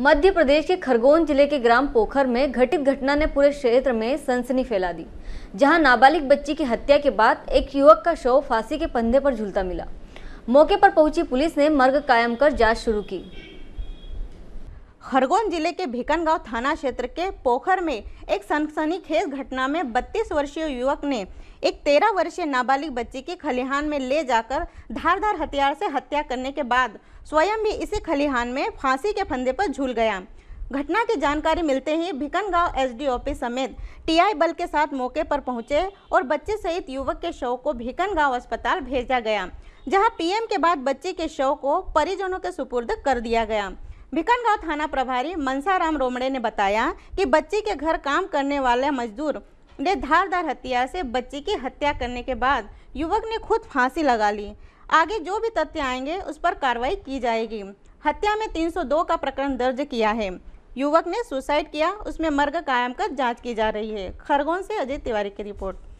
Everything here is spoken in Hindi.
मध्य प्रदेश के खरगोन जिले के ग्राम पोखर में घटित घटना ने पूरे क्षेत्र में सनसनी फैला दी जहां नाबालिग बच्ची की हत्या के बाद एक युवक का शव फांसी के पंधे पर झूलता मिला मौके पर पहुंची पुलिस ने मर्ग कायम कर जांच शुरू की खरगोन जिले के भिकनगांव थाना क्षेत्र के पोखर में एक सनसनीखेज घटना में 32 वर्षीय युवक ने एक 13 वर्षीय नाबालिग बच्ची की खलिहान में ले जाकर धारदार हथियार से हत्या करने के बाद स्वयं भी इसी खलिहान में फांसी के फंदे पर झूल गया घटना की जानकारी मिलते ही भिकनगांव एसडी ऑफिस समेत टीआई बल के साथ मौके पर पहुंचे और बच्चे सहित युवक के शव को भिकनगांव अस्पताल भेजा गया जहां पीएम के बाद बच्चे के शव को परिजनों के सुपुर्द कर दिया गया भिकनगांव थाना प्रभारी मनसाराम रोमड़े ने बताया कि बच्ची के घर काम करने वाले मजदूर ने धारदार हथियार से बच्ची की हत्या करने के बाद युवक ने खुद फांसी लगा ली आगे जो भी तथ्य आएंगे उस पर कार्रवाई की जाएगी हत्या में 302 का प्रकरण दर्ज किया है युवक ने सुसाइड किया उसमें मर्ग कायम कर जांच की जा रही है खरगोन से अजय तिवारी की रिपोर्ट